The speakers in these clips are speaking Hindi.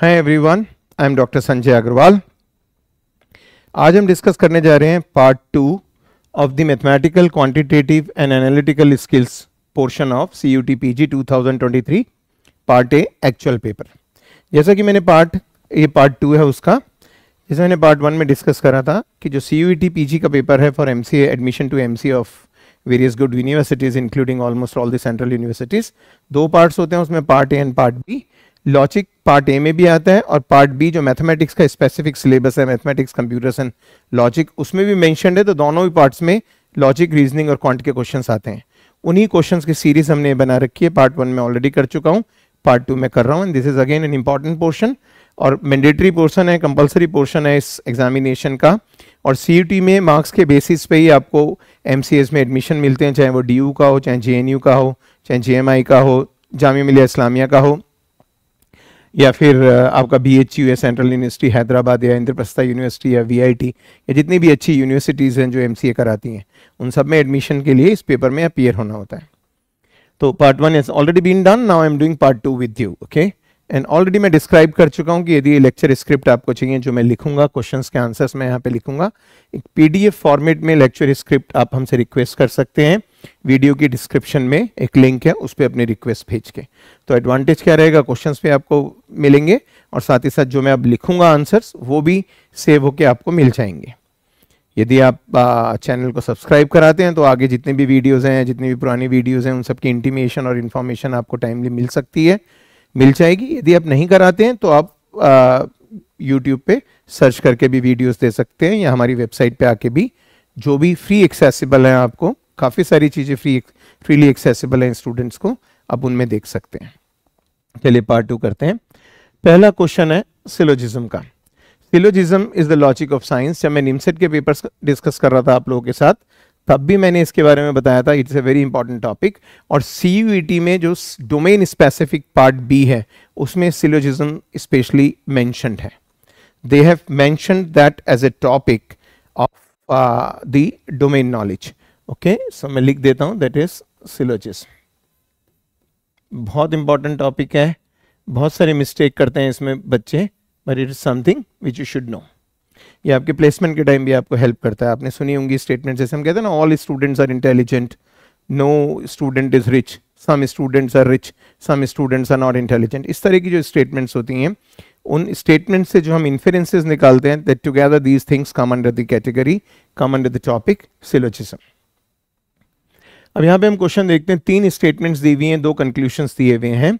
Hi everyone I am doctor Sanjay Agrawal आज हम डिस्कस करने जा रहे हैं part two of the mathematical quantitative and analytical skills portion of C U T P G two thousand twenty three part A actual paper जैसा कि मैंने पार्ट ये पार्ट टू है उसका जैसे मैंने पार्ट वन में डिस्कस करा था कि जो C U T P G का पेपर है for M C admission to M C of various good universities including almost all the central universities दो पार्ट्स होते हैं उसमें part A and part B logic part A में भी आता है और पार्ट बी जो मैथमेटिक्स का स्पेसिफिक सिलेबस है मैथमेटिक्स कंप्यूटर्स एंड लॉजिक उसमें भी मैंशनड है तो दोनों ही पार्ट्स में लॉजिक रीजनिंग और क्वांट के क्वेश्चन आते हैं उन्हीं क्वेश्चन की सीरीज हमने बना रखी है पार्ट वन में ऑलरेडी कर चुका हूँ पार्ट टू में कर रहा हूँ and this is again an important portion और मैंडेटरी पोर्शन है कंपलसरी पोर्शन है इस एग्जामिनेशन का और सी में मार्क्स के बेसिस पे ही आपको एम में एडमिशन मिलते हैं चाहे वो डी का हो चाहे जे का हो चाहे जे का हो जामिया मिलिया इस्लामिया का हो या फिर आपका बी एच यू या सेंट्रल यूनिवर्सिटी हैदराबाद या इंद्रप्रस्था यूनिवर्सिटी या वी आई टी या जितनी भी अच्छी यूनिवर्सिटीज़ हैं जो एम सी ए कराती हैं उन सब में एडमिशन के लिए इस पेपर में अपीयर होना होता है तो part one is already been done now I am doing part two with you okay and already मैं डिस्क्राइब कर चुका हूँ कि यदि लेक्चर स्क्रिप्ट आपको चाहिए जो मैं लिखूंगा क्वेश्चन के आंसर्स मैं यहाँ पे लिखूंगा एक एफ फॉर्मेट में लेक्चर स्क्रिप्ट आप हमसे रिक्वेस्ट कर सकते हैं वीडियो की डिस्क्रिप्शन में एक लिंक है उस पर अपनी रिक्वेस्ट भेज के तो एडवांटेज क्या रहेगा क्वेश्चंस पे आपको मिलेंगे और साथ ही साथ जो मैं अब लिखूंगा आंसर्स वो भी सेव होके आपको मिल जाएंगे यदि आप चैनल को सब्सक्राइब कराते हैं तो आगे जितने भी वीडियोज़ हैं जितनी भी पुरानी वीडियोज़ हैं उन सबकी इंटीमेशन और इन्फॉर्मेशन आपको टाइमली मिल सकती है मिल जाएगी यदि आप नहीं कराते हैं तो आप यूट्यूब पे सर्च करके भी वीडियोस दे सकते हैं या हमारी वेबसाइट पे आके भी जो भी फ्री एक्सेसिबल हैं आपको काफ़ी सारी चीज़ें फ्री फ्रीली एक्सेसिबल हैं स्टूडेंट्स को अब उनमें देख सकते हैं चलिए पार्ट टू करते हैं पहला क्वेश्चन है सिलोजिज्म का syllogism is the logic of science जब मैं निमसेट के पेपर्स डिस्कस कर रहा था आप लोगों के साथ तब भी मैंने इसके बारे में बताया था it's a very important topic और सी e में जो डोमेन स्पेसिफिक पार्ट बी है उसमें सिलोजिज्म स्पेशली मैंशनड है they have mentioned that as a topic of the domain knowledge okay so मैं लिख देता हूँ दैट इज सिलोजिज्म बहुत इंपॉर्टेंट टॉपिक है बहुत सारे मिस्टेक करते हैं इसमें बच्चे but it is something which you should know ये आपके प्लेसमेंट के टाइम भी आपको हेल्प करता है आपने सुनी होंगी स्टेटमेंट जैसे हम कहते हैं ना all students are intelligent no student is rich some students are rich some students are not intelligent इस तरह की जो स्टेटमेंट्स होती हैं उन स्टेटमेंट से जो हम इन्फेरेंसेज निकालते हैं that together these things come under the category come under the topic syllogism अब यहाँ पे हम क्वेश्चन देखते हैं तीन स्टेटमेंट्स दी हुई हैं दो कंक्लूशन दिए हुए हैं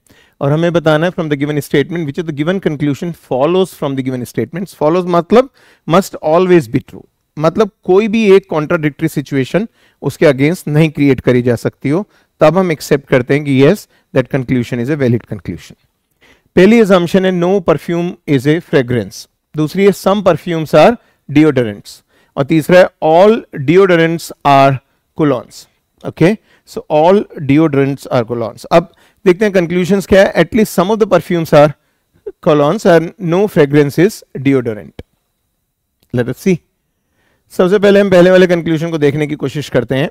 और हमें बताना है from the given statement which is the given conclusion follows from the given statement follows मतलब मस्ट ऑलवेज बी ट्रू मतलब कोई भी एक कॉन्ट्राडिक्टरी सिचुएशन उसके अगेंस्ट नहीं क्रिएट करी जा सकती हो तब हम एक्सेप्ट करते हैं कि yes that conclusion is a valid conclusion पहली एजम्पन है no perfume is a fragrance दूसरी है सम परफ्यूम्स आर डिओडरेंट्स और तीसरा है all deodorants are colognes okay so all deodorants are colognes अब देखते हैं कंक्लूशन क्या है at least some of the perfumes are colognes or no fragrance is deodorant let see सबसे पहले हम पहले वाले कंक्लूशन को देखने की कोशिश करते हैं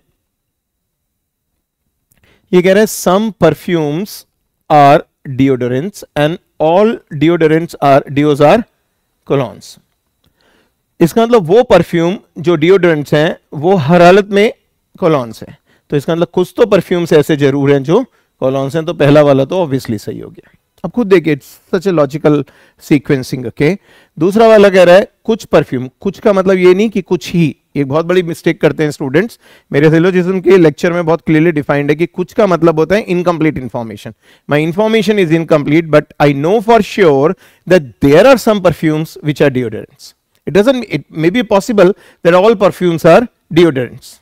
ये कह रहे हैं some perfumes are deodorants and all deodorants are deos are colognes इसका मतलब वो परफ्यूम जो डिओडोरेंट्स हैं वो हर हालत में कोलॉन्स हैं तो इसका मतलब कुछ तो परफ्यूम्स ऐसे जरूर हैं जो कॉलोन्स हैं तो पहला वाला तो ऑब्वियसली सही हो गया अब खुद देखिए it's such a logical sequencing okay दूसरा वाला कह रहा है कुछ परफ्यूम कुछ का मतलब ये नहीं कि कुछ ही एक बहुत बड़ी मिस्टेक करते हैं स्टूडेंट्स मेरे सिलोजिज्म के लेक्चर में बहुत क्लियरली डिफाइंड है कि कुछ का मतलब होता है incomplete information my information is incomplete but I know for sure that there are some perfumes which are deodorants it doesn't it may be possible that all perfumes are deodorants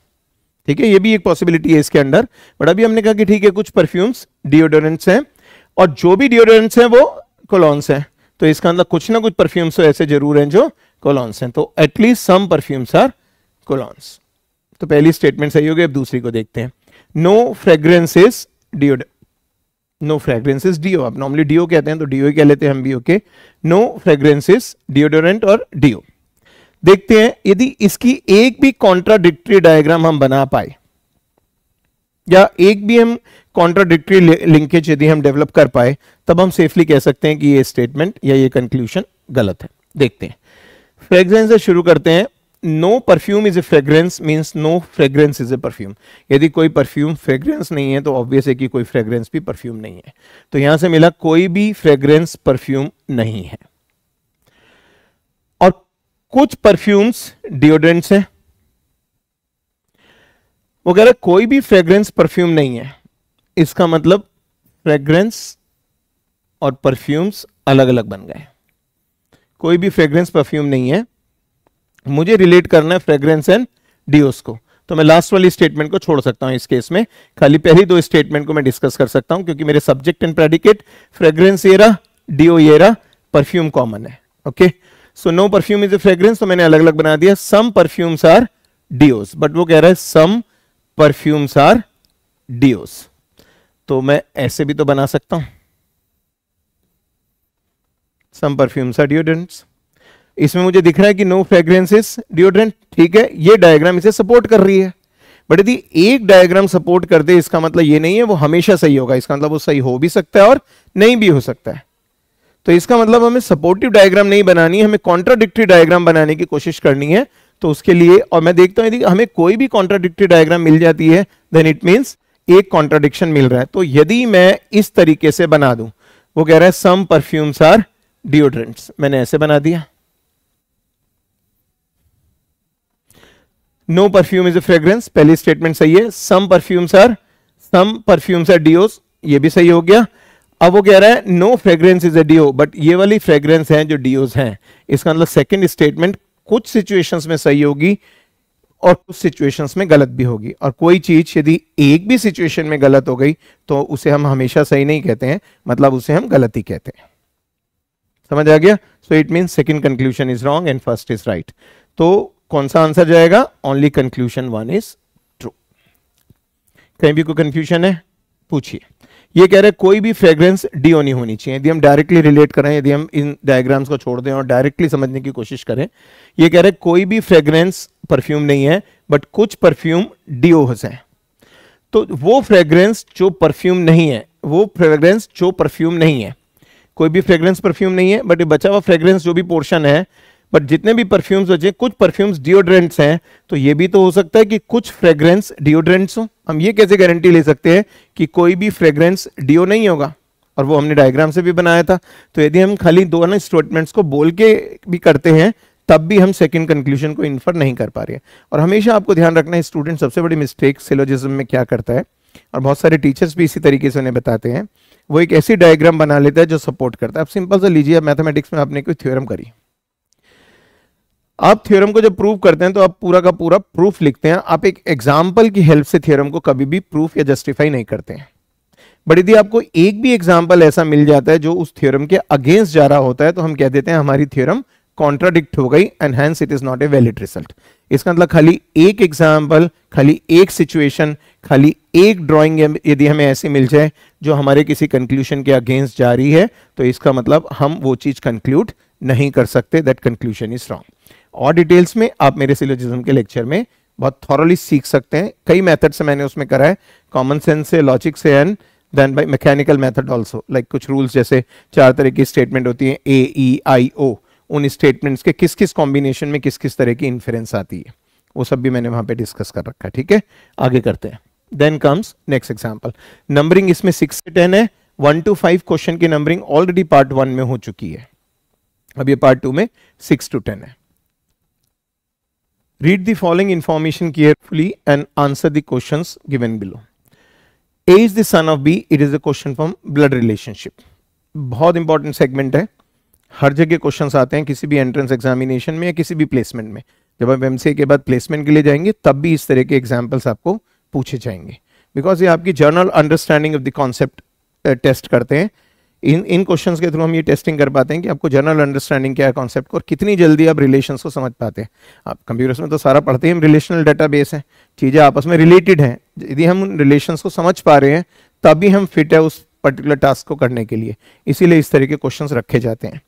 ठीक है ये भी एक पॉसिबिलिटी है इसके अंदर बट अभी हमने कहा कि ठीक है कुछ परफ्यूम्स डिओडोरेंट्स हैं और जो भी डिओडोरेंट्स हैं वो कोलॉन्स हैं तो इसका अंदर मतलब कुछ ना कुछ परफ्यूम्स तो ऐसे जरूर हैं जो कोलॉन्स हैं तो at least some perfumes are colognes तो पहली स्टेटमेंट सही होगी अब दूसरी को देखते हैं no is deo no is deo आप नॉर्मली डीओ कहते हैं तो डीओ कह लेते हैं हम भी ओके नो इज डिओडोरेंट और डीओ देखते हैं यदि इसकी एक भी कॉन्ट्राडिक्ट्री डायग्राम हम बना पाए या एक भी हम कॉन्ट्राडिक्ट्री लिंकेज यदि हम डेवलप कर पाए तब हम सेफली कह सकते हैं कि ये स्टेटमेंट या ये कंक्लूशन गलत है देखते हैं फ्रेग्रेंस से शुरू करते हैं no perfume is a fragrance means no fragrance is a perfume यदि कोई परफ्यूम फ्रेग्रेंस नहीं है तो ऑब्वियस है कि कोई फ्रेग्रेंस भी परफ्यूम नहीं है तो यहां से मिला कोई भी फ्रेग्रेंस परफ्यूम नहीं है कुछ परफ्यूम्स डिओड्रेंट्स हैं वगैरह कोई भी फ्रेग्रेंस परफ्यूम नहीं है इसका मतलब फ्रेग्रेंस और परफ्यूम्स अलग अलग बन गए कोई भी फ्रेग्रेंस परफ्यूम नहीं है मुझे रिलेट करना है फ्रेग्रेंस एंड डिओस को तो मैं लास्ट वाली स्टेटमेंट को छोड़ सकता हूं इस केस में खाली पहली दो स्टेटमेंट को मैं डिस्कस कर सकता हूं क्योंकि मेरे सब्जेक्ट एंड प्रेडिकेट फ्रेग्रेंस एरा डिओ एरा परफ्यूम कॉमन है okay okay? So no perfume is a fragrance तो मैंने अलग अलग बना दिया some perfumes are deos but वो कह रहा है सम परफ्यूम्स आर डिओस तो मैं ऐसे भी तो बना सकता हूं सम परफ्यूम्स आर डिओड्रेंट्स इसमें मुझे दिख रहा है कि नो इज डिओड्रेंट ठीक है ये डायग्राम इसे सपोर्ट कर रही है बट यदि एक डायग्राम सपोर्ट कर दे इसका मतलब ये नहीं है वो हमेशा सही होगा इसका मतलब वो सही हो भी सकता है और नहीं भी हो सकता है तो इसका मतलब हमें सपोर्टिव डायग्राम नहीं बनानी है हमें कॉन्ट्राडिक्टी डायग्राम बनाने की कोशिश करनी है तो उसके लिए और मैं देखता हूं यदि हमें कोई भी कॉन्ट्राडिक्टी डायग्राम मिल जाती है देन इट मीन्स एक कॉन्ट्राडिक्शन मिल रहा है तो यदि मैं इस तरीके से बना दूं वो कह रहा है सम परफ्यूम्स आर डिओड्रेंट्स मैंने ऐसे बना दिया no perfume is a fragrance पहली स्टेटमेंट सही है some perfumes are some perfumes are deos ये भी सही हो गया अब वो कह रहा है no fragrance is a deo but ये वाली फ्रेग्रेंस है जो डीओज हैं इसका मतलब सेकंड स्टेटमेंट कुछ सिचुएशंस में सही होगी और कुछ सिचुएशंस में गलत भी होगी और कोई चीज यदि एक भी सिचुएशन में गलत हो गई तो उसे हम हमेशा सही नहीं कहते हैं मतलब उसे हम गलत ही कहते हैं समझ आ गया so it mean second conclusion is wrong and first is right तो कौन सा आंसर जाएगा only conclusion one is true कहीं भी कोई कंफ्यूजन है पूछिए ये कह रहे कोई भी फ्रेग्रेंस डीओ नहीं होनी चाहिए यदि हम डायरेक्टली रिलेट करें यदि हम इन डायग्राम्स को छोड़ दें और डायरेक्टली समझने की कोशिश करें ये कह रहे कोई भी फ्रेग्रेंस परफ्यूम नहीं है बट कुछ परफ्यूम डीओज हैं तो वो फ्रेग्रेंस जो परफ्यूम नहीं है वो फ्रेग्रेंस जो परफ्यूम नहीं है कोई भी फ्रेग्रेंस परफ्यूम नहीं है बट ये बचा हुआ फ्रेग्रेंस जो भी पोर्शन है बट जितने भी परफ्यूम्स बचे कुछ परफ्यूम्स डिओड्रेंट्स हैं तो ये भी तो हो सकता है कि कुछ फ्रेग्रेंस डिओड्रेंट्स हो हम ये कैसे गारंटी ले सकते हैं कि कोई भी फ्रेग्रेंस डिओ नहीं होगा और वो हमने डायग्राम से भी बनाया था तो यदि हम खाली दोनों स्टेटमेंट्स को बोल के भी करते हैं तब भी हम सेकंड कंक्लूजन को इन्फर नहीं कर पा रहे और हमेशा आपको ध्यान रखना है स्टूडेंट सबसे बड़ी मिस्टेक सिलोजिज्म में क्या करता है और बहुत सारे टीचर्स भी इसी तरीके से उन्हें बताते हैं वो एक ऐसी डायग्राम बना लेता है जो सपोर्ट करता है आप सिंपल से लीजिए मैथमेटिक्स में आपने कोई थ्योरम करी आप थ्योरम को जब प्रूव करते हैं तो आप पूरा का पूरा प्रूफ लिखते हैं आप एक एग्जाम्पल की हेल्प से थ्योरम को कभी भी प्रूफ या जस्टिफाई नहीं करते हैं बट यदि आपको एक भी एग्जाम्पल ऐसा मिल जाता है जो उस थ्योरम के अगेंस्ट जा रहा होता है तो हम कह देते हैं हमारी थ्योरम कॉन्ट्राडिक्ट हो गई and hence it is not a valid result इसका मतलब खाली एक एग्जाम्पल खाली एक सिचुएशन खाली एक ड्रॉइंग यदि हमें ऐसी मिल जाए जो हमारे किसी कंक्लूशन के अगेंस्ट जा रही है तो इसका मतलब हम वो चीज कंक्लूड नहीं कर सकते दैट कंक्लूशन इज रॉन्ग और डिटेल्स में आप मेरे सिलोजिज्म के लेक्चर में बहुत थॉरली सीख सकते हैं कई मेथड से मैंने उसमें करा है कॉमन सेंस से लॉजिक से and then by mechanical method also like कुछ रूल्स जैसे चार तरह की स्टेटमेंट होती है ए ई आई ओ उन स्टेटमेंट्स के किस किस कॉम्बिनेशन में किस किस तरह की इन्फ्रेंस आती है वो सब भी मैंने वहां पे डिस्कस कर रखा है ठीक है आगे करते हैं then comes next example numbering इसमें सिक्स से टेन है वन टू फाइव क्वेश्चन की नंबरिंग ऑलरेडी पार्ट वन में हो चुकी है अब ये पार्ट टू में सिक्स टू टेन है Read the following information carefully and answer the questions given below. A is the son of B. It is a question from blood relationship. बहुत इंपॉर्टेंट सेगमेंट है हर जगह क्वेश्चन आते हैं किसी भी एंट्रेंस एग्जामिनेशन में या किसी भी प्लेसमेंट में जब आप एम के बाद प्लेसमेंट के लिए जाएंगे तब भी इस तरह के एग्जाम्पल्स आपको पूछे जाएंगे बिकॉज ये आपकी general understanding of the concept test करते हैं इन इन क्वेश्चंस के थ्रू हम ये टेस्टिंग कर पाते हैं कि आपको जनरल अंडरस्टैंडिंग क्या है कॉन्सेप्ट को और कितनी जल्दी आप रिलेशन को समझ पाते हैं आप कंप्यूटर्स में तो सारा पढ़ते ही हम रिलेशनल बेस है चीज़ें आपस में रिलेटेड हैं यदि हम उन रिलेशन को समझ पा रहे हैं तभी हम फिट है उस पर्टिकुलर टास्क को करने के लिए इसीलिए इस तरह के क्वेश्चन रखे जाते हैं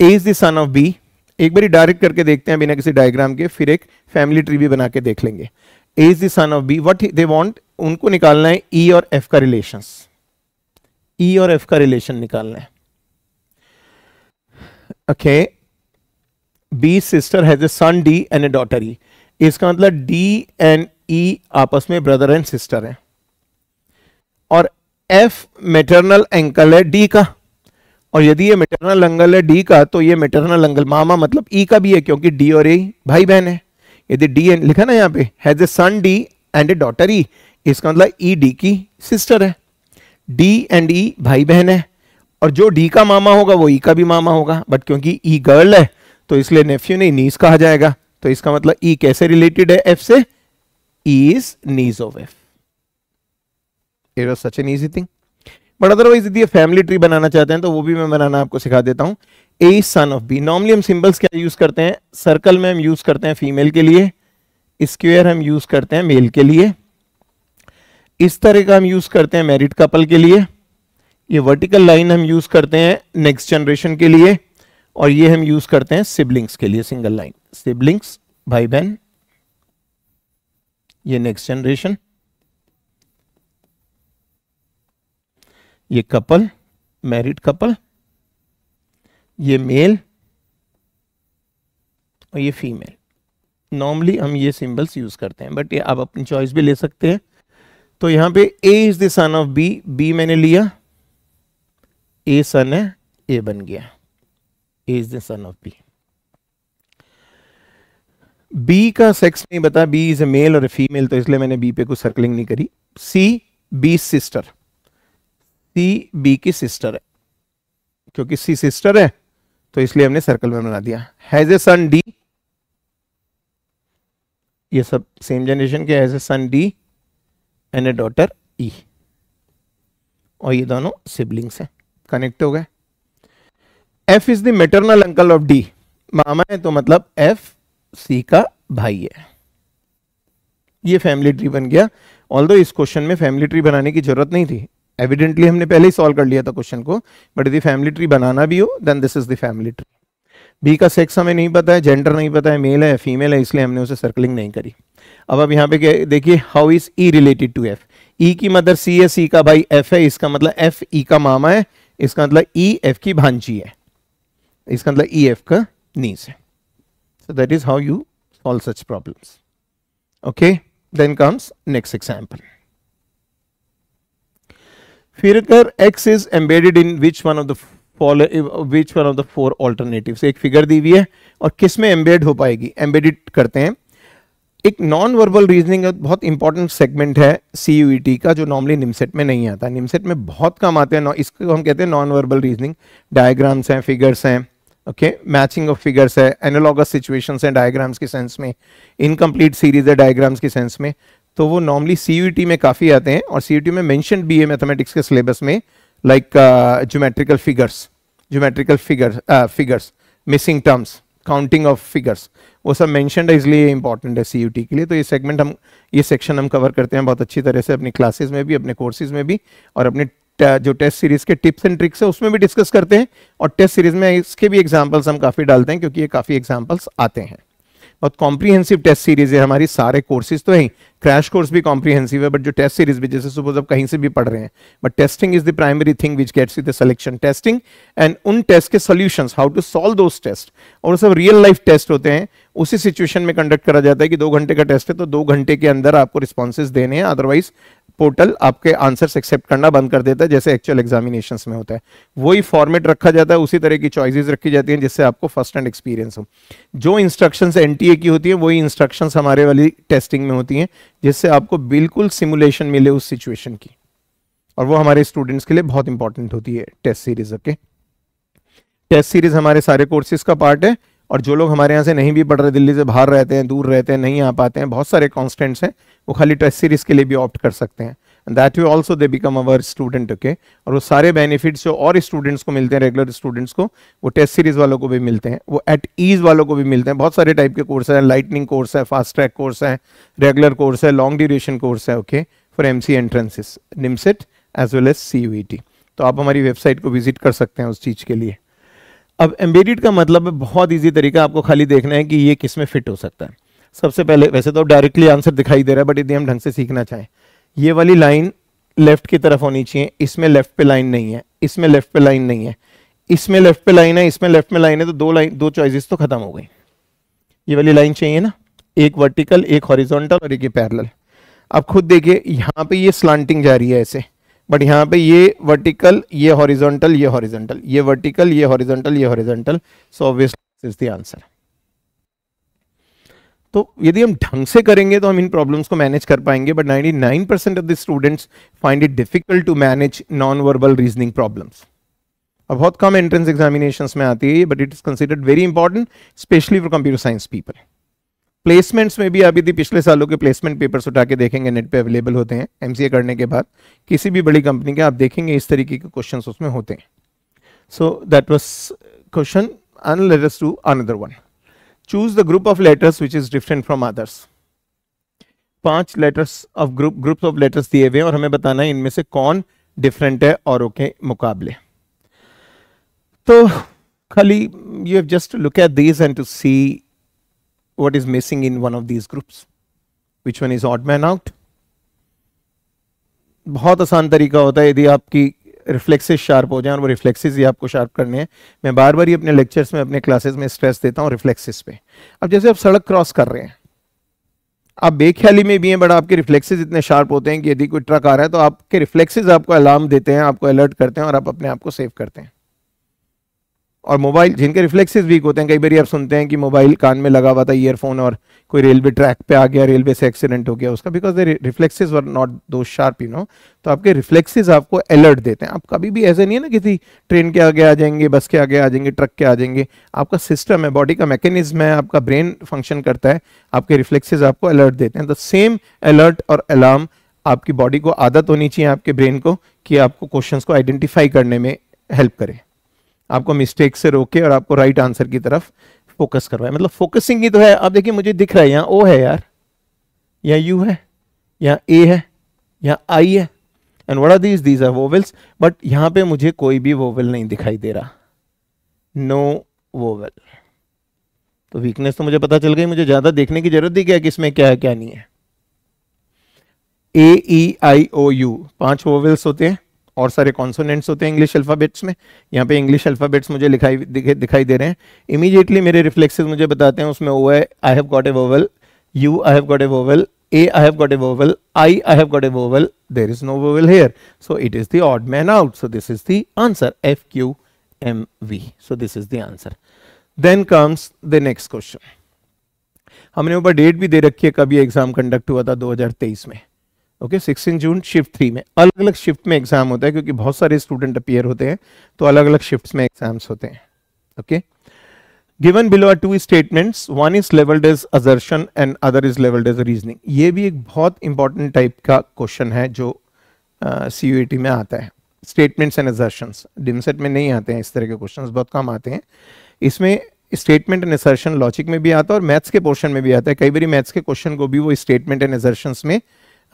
A is the son of B एक बार डायरेक्ट करके देखते हैं बिना किसी डायग्राम के फिर एक फैमिली ट्री भी बना के देख लेंगे A is the son of B what they want उनको निकालना है ई e और एफ का रिलेशंस ई e और एफ का रिलेशन निकालना है okay B sister has a son D and a daughter E इसका मतलब डी एंड ई आपस में ब्रदर एंड सिस्टर हैं और एफ मेटरनल एंकल है डी का और यदि ये मेटरनल एंगल है डी का तो ये मेटरनल एंगल मामा मतलब ई e का भी है क्योंकि डी और ए भाई बहन है यदि डी एंड लिखा ना यहां पे has a son D and a daughter E इसका मतलब ई e, डी की सिस्टर है डी एंड ई भाई बहन है और जो डी का मामा होगा वो ई का भी मामा होगा बट क्योंकि ई गर्ल है तो इसलिए नेफ्यू नहीं नीस कहा जाएगा तो इसका मतलब ई कैसे रिलेटेड है एफ से E is niece of F it was such an easy thing but otherwise यदि फैमिली ट्री बनाना चाहते हैं तो वो भी मैं बनाना आपको सिखा देता हूं A son of B normally हम सिंबल्स क्या यूज करते हैं सर्कल में हम यूज करते हैं फीमेल के लिए स्क्वेयर हम यूज करते हैं मेल के लिए इस तरह का हम यूज करते हैं मैरिड कपल के लिए ये वर्टिकल लाइन हम यूज करते हैं नेक्स्ट जनरेशन के लिए और ये हम यूज करते हैं सिबलिंग्स के लिए सिंगल लाइन सिबलिंग्स भाई बहन ये नेक्स्ट जनरेशन ये कपल मैरिड कपल ये मेल और ये फीमेल नॉर्मली हम ये सिंबल्स यूज करते हैं बट ये आप अपनी चॉइस भी ले सकते हैं तो यहां पे A is the son of B B मैंने लिया ए सन है ए बन गया A is the son of B B का सेक्स नहीं बता बी इज ए मेल और ए फीमेल तो इसलिए मैंने बी पे कुछ सर्कलिंग नहीं करी C B sister C B की सिस्टर है क्योंकि सी सिस्टर है तो इसलिए हमने सर्कल में बना दिया हैज ए सन डी ये सब सेम जनरेशन के has a son D and a daughter E और ये दोनों सिबलिंग्स हैं कनेक्ट हो गए F is the maternal uncle of D मामा है तो मतलब एफ सी का भाई है ये फैमिली ट्री बन गया ऑल इस क्वेश्चन में फैमिली ट्री बनाने की जरूरत नहीं थी एविडेंटली हमने पहले ही सॉल्व कर लिया था क्वेश्चन को बट यदि फैमिली ट्री बनाना भी हो then this is the family tree B का सेक्स हमें नहीं पता है जेंडर नहीं पता है मेल है फीमेल है इसलिए हमने उसे सर्कलिंग नहीं करी अब अब यहां पे देखिए how is E related to F E की मदर सी एस ई का भाई एफ है इसका मतलब एफ ई e का मामा है इसका मतलब ई e, एफ की भांची है इसका मतलब ई e, एफ का नीस है so that is how you solve such problems okay then comes next example फिर कर X is embedded in which one of the which one of the four alternative एक फिगर दी हुई है और किस में एम्बेड हो पाएगी एम्बेडिड करते हैं एक नॉन वर्बल रीजनिंग बहुत इंपॉर्टेंट सेगमेंट है सी e का जो नॉर्मली निमसेट में नहीं आता निमसेट में बहुत कम आते हैं इसको हम कहते हैं नॉन वर्बल रीजनिंग डायग्राम्स हैं फिगर्स हैं ओके मैचिंग ऑफ फिगर्स है एनोलॉगस सिचुएशन हैं डायग्राम्स के सेंस में इनकम्प्लीट सीरीज है डायग्राम्स के सेंस में तो वो नॉर्मली सी e में काफ़ी आते हैं और सी e में मैंशन भी है मैथमेटिक्स के सिलेबस में like geometrical figures geometrical figures figures missing terms counting of figures वो सब मैंशनड है इसलिए इंपॉर्टेंट है सी के लिए तो ये सेगमेंट हम ये सेक्शन हम कवर करते हैं बहुत अच्छी तरह से अपनी क्लासेज में भी अपने कोर्सेज में भी और अपने जो टेस्ट सीरीज के टिप्स एंड ट्रिक्स है उसमें भी डिस्कस करते हैं और टेस्ट सीरीज में इसके भी एग्जाम्पल्स हम काफ़ी डालते हैं क्योंकि ये काफ़ी एग्जाम्पल्स आते हैं बहुत कॉम्प्रीहेंसिव टेस्ट सीरीज है हमारी सारे कोर्सेज तो है क्रैश कोर्स भी कॉम्प्रीहेंसिव है बट जो टेस्ट सीरीज भी जैसे सपोज आप कहीं से भी पढ़ रहे हैं but testing is the primary thing which gets the selection testing and उन टेस्ट के solution how to solve those test और सब रियल लाइफ टेस्ट होते हैं उसी सिचुएशन में कंडक्ट करा जाता है कि दो घंटे का टेस्ट है तो दो घंटे के अंदर आपको रिस्पॉन्सेज देने हैं अदरवाइज पोर्टल आपके आंसर्स एक्सेप्ट करना बंद कर देता है जैसे एक्चुअल एग्जामिनेशन में होता है वही फॉर्मेट रखा जाता है उसी तरह की चॉइसेस रखी जाती हैं जिससे आपको फर्स्ट हैंड एक्सपीरियंस हो जो इंस्ट्रक्शंस एनटीए की होती है वही इंस्ट्रक्शंस हमारे वाली टेस्टिंग में होती हैं जिससे आपको बिल्कुल सिमुलेशन मिले उस सिचुएशन की और वो हमारे स्टूडेंट्स के लिए बहुत इंपॉर्टेंट होती है test series okay test series हमारे सारे कोर्सेज का पार्ट है और जो लोग हमारे यहाँ से नहीं भी पढ़ रहे दिल्ली से बाहर रहते हैं दूर रहते हैं नहीं आ पाते हैं बहुत सारे कॉन्स्टेंट्स हैं वो खाली टेस्ट सीरीज़ के लिए भी ऑप्ट कर सकते हैं that way also they become our student okay और वो सारे बेनिफिट्स जो और स्टूडेंट्स को मिलते हैं रेगुलर स्टूडेंट्स को वो टेस्ट सीरीज वालों को भी मिलते हैं वो एट ईज वालों को भी मिलते हैं बहुत सारे टाइप के कोर्स हैं लाइटनिंग कोर्स है फास्ट ट्रैक कोर्स है रेगुलर कोर्स है लॉन्ग ड्यूरेशन कोर्स है okay for M C entrances NIMCET as well as C U E T तो आप हमारी वेबसाइट को विजिट कर सकते हैं उस चीज़ के लिए अब एम्बेडिड का मतलब है बहुत ईजी तरीका आपको खाली देखना है कि ये किस में फिट हो सकता है सबसे पहले वैसे तो डायरेक्टली आंसर दिखाई दे रहा है बट यदि हम ढंग से सीखना चाहें ये वाली लाइन लेफ्ट की तरफ होनी चाहिए इसमें लेफ्ट पे लाइन नहीं है इसमें लेफ्ट पे लाइन नहीं है इसमें लेफ्ट पे लाइन है इसमें लेफ्ट में लाइन है तो दो लाइन दो चॉइसेस तो खत्म हो गई ये वाली लाइन चाहिए ना एक वर्टिकल एक हॉरिजोंटल और एक ये पैरेलल अब खुद देखिए यहाँ पे ये स्लांटिंग जा रही है ऐसे बट यहां पे ये वर्टिकल ये हॉरिजॉन्टल ये हॉरिजॉन्टल ये वर्टिकल ये हॉरिजॉन्टल ये horizontal so obviously is the answer तो यदि हम ढंग से करेंगे तो हम इन प्रॉब्लम्स को मैनेज कर पाएंगे but 99% percent of the students find it difficult to manage non verbal reasoning problems अब बहुत कम एंट्रेंस एग्जामिनेशन में आती है but it is considered very important specially for computer science people placements में भी अभी पिछले सालों के प्लेसमेंट पेपर्स उठा के देखेंगे नेट पे अवेलेबल होते हैं एमसीए करने के बाद किसी भी बड़ी कंपनी के आप देखेंगे इस तरीके के क्वेश्चन उसमें होते हैं so that was question and let us do another one. Choose the group of letters which is पांच letters of group group of letters दिए हुए और हमें बताना है इनमें से कौन डिफरेंट है और के मुकाबले तो खाली you have just look at these and to see what is missing in one of these groups which one is odd man out बहुत आसान तरीका होता है यदि आपकी रिफ्लेक्सेस शार्प हो जाए और वो रिफ्लेक्सेस ही आपको शार्प करने हैं मैं बार बार ही अपने लेक्चर्स में अपने क्लासेस में स्ट्रेस देता हूँ रिफ्लेक्सेस पे अब जैसे आप सड़क क्रॉस कर रहे हैं आप बेख्याली में भी हैं बट आपके रिफ्लेक्सेस इतने शार्प होते हैं कि यदि कोई ट्रक आ रहा है तो आपके रिफ्लेक्सेज आपको अलार्म देते हैं आपको अलर्ट करते हैं और आप अपने आप को सेव करते हैं और मोबाइल जिनके रिफ्लेक्सेस वीक होते हैं कई बार आप सुनते हैं कि मोबाइल कान में लगा हुआ था ईयरफोन और कोई रेलवे ट्रैक पे आ गया रेलवे से एक्सीडेंट हो गया उसका because reflexes were not too sharp you know तो आपके रिफ्लेक्सेस आपको अलर्ट देते हैं आप कभी भी ऐसे नहीं है ना किसी ट्रेन के आगे आ जाएंगे बस के आगे आ जाएंगे ट्रक के आ जाएंगे आपका सिस्टम है बॉडी का मैकेनिज्म है आपका ब्रेन फंक्शन करता है आपके रिफ्लेक्सेज आपको अलर्ट देते हैं तो सेम अलर्ट और अलार्म आपकी बॉडी को आदत होनी चाहिए आपके ब्रेन को कि आपको क्वेश्चन को आइडेंटिफाई करने में हेल्प करें आपको मिस्टेक से रोके और आपको राइट आंसर की तरफ फोकस करवाए मतलब फोकसिंग ही तो है आप देखिए मुझे दिख रहा है यहाँ ओ है यार या यू है या ए है या आई है and what are these these are vowels but यहाँ पे मुझे कोई भी वोवेल नहीं दिखाई दे रहा नो वोवेल तो वीकनेस तो मुझे पता चल गई मुझे ज़्यादा देखने की जरूरत ही क्या कि इसमें क्या है क्या नहीं है ए ई आई ओ यू पांच वोवेल्स होते हैं और सारे कॉन्सोनेंट्स होते हैं इंग्लिश अल्फाबेट्स में यहाँ पे इंग्लिश अल्फाबेट्स मुझे लिखाई दिखा, दिखाई दे रहे हैं इमीजिएटली मेरे रिफ्लेक्सेस मुझे बताते हैं उसमें ओ है I have got a vowel U I have got a vowel A I have got a vowel I I have got a vowel there is no vowel here so it is the odd man out so this is the answer F Q M V so this is the answer then comes the next question हमने ऊपर डेट भी दे रखी है कभी एग्जाम कंडक्ट हुआ था 2023 में okay sixteen June shift three में अलग अलग शिफ्ट में एग्जाम होता है क्योंकि बहुत सारे स्टूडेंट अपियर होते हैं तो अलग अलग शिफ्ट में एग्जाम्स होते हैं okay given below are two statements one is labelled as assertion and other is labelled as reasoning ये भी एक बहुत इंपॉर्टेंट टाइप का क्वेश्चन है जो सी uh, में आता है स्टेटमेंट्स एंड एजर्शन डिमसेट में नहीं आते हैं इस तरह के क्वेश्चंस बहुत कम आते हैं इसमें स्टेटमेंट एंड एजर्शन लॉजिक में भी आता है और मैथ्स के पोर्शन में भी आता है कई बार मैथ्स के क्वेश्चन को भी वो स्टेटमेंट एंड एजर्शन में uh,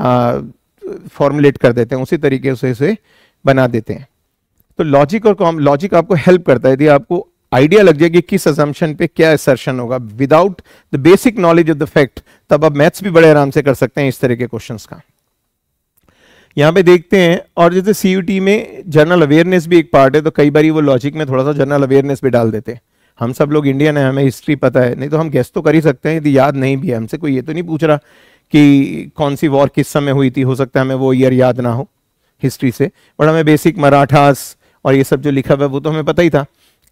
फॉर्मुलेट कर देते हैं उसी तरीके से इसे बना देते हैं तो लॉजिक और कॉम लॉजिक आपको हेल्प करता है यदि आपको आइडिया लग जाए कि किस असम्पशन पे क्या असर्शन होगा without the basic knowledge of the fact तब आप मैथ्स भी बड़े आराम से कर सकते हैं इस तरह के क्वेश्चंस का यहां पे देखते हैं और जैसे सी में जनरल अवेयरनेस भी एक पार्ट है तो कई बार वो लॉजिक में थोड़ा सा जनरल अवेयरनेस भी डाल देते हैं हम सब लोग इंडियन है हमें हिस्ट्री पता है नहीं तो हम गेस्ट तो कर ही सकते हैं यदि याद नहीं भी है हमसे कोई ये तो नहीं पूछ रहा कि कौन सी वॉर किस समय हुई थी हो सकता है हमें वो ईयर याद ना हो हिस्ट्री से बट हमें बेसिक मराठास और ये सब जो लिखा हुआ है वो तो हमें पता ही था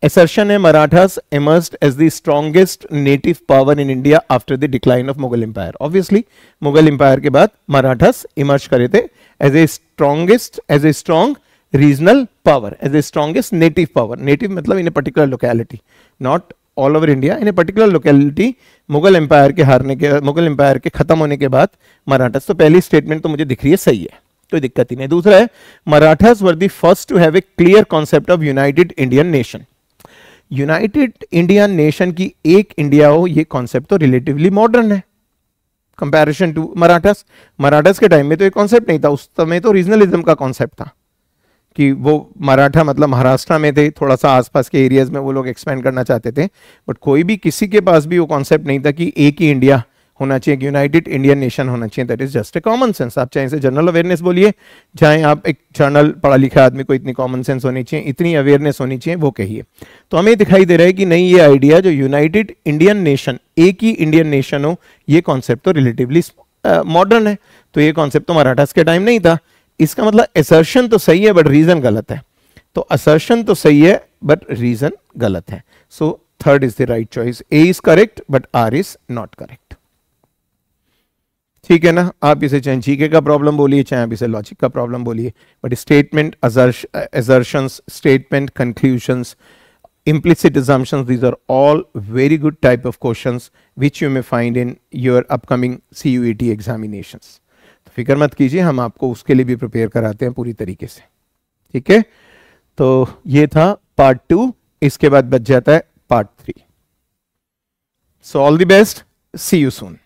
एसर्शन है Marathas emerged as the strongest native power in India after the decline of Mughal empire obviously Mughal empire के बाद मराठास इमर्ज करे थे as a strongest as a strong regional power as a strongest native power native मतलब in a particular locality not all over India in a particular locality Mughal empire के हारने के मुगल एम्पायर के खत्म होने के बाद मराठास तो पहली स्टेटमेंट तो मुझे दिख रही है सही है कोई तो दिक्कत ही नहीं दूसरा है Marathas were the first to have a clear concept of united Indian nation united Indian nation की एक इंडिया हो ये कॉन्सेप्ट तो रिलेटिवली मॉडर्न है कंपेरिजन टू मराठास मराठास के टाइम में तो ये कॉन्सेप्ट नहीं था उस समय तो रीजनलिज्म का कॉन्सेप्ट था कि वो मराठा मतलब महाराष्ट्र में थे थोड़ा सा आसपास के एरियाज में वो लोग एक्सपेंड करना चाहते थे बट कोई भी किसी के पास भी वो कॉन्सेप्ट नहीं था कि एक ही इंडिया होना चाहिए यूनाइटेड इंडियन नेशन होना चाहिए that is just a common sense आप चाहे इसे जनरल अवेयरनेस बोलिए चाहे आप एक जर्नल पढ़ा लिखा आदमी को इतनी कॉमन सेंस होनी चाहिए इतनी अवेयरनेस होनी चाहिए वो कहिए तो हमें दिखाई दे रहा है कि नहीं ये आइडिया जो यूनाइटेड इंडियन नेशन एक ही इंडियन नेशन हो ये कॉन्सेप्ट तो रिलेटिवली मॉडर्न है तो ये कॉन्सेप्ट तो मराठास के टाइम नहीं था इसका मतलब असर्शन तो सही है बट रीज़न गलत है तो असर्शन तो सही है बट रीज़न गलत है so third is the right choice A is correct but R is not correct ठीक है ना आप इसे चाहे जीके का प्रॉब्लम बोलिए चाहे आप इसे लॉजिक का प्रॉब्लम बोलिए but statement assertion statement conclusions implicit assumptions these are all very good type of questions which you may find in your upcoming CUET examinations फिक्र मत कीजिए हम आपको उसके लिए भी प्रिपेयर कराते हैं पूरी तरीके से ठीक है तो ये था पार्ट टू इसके बाद बच जाता है part three so all the best see you soon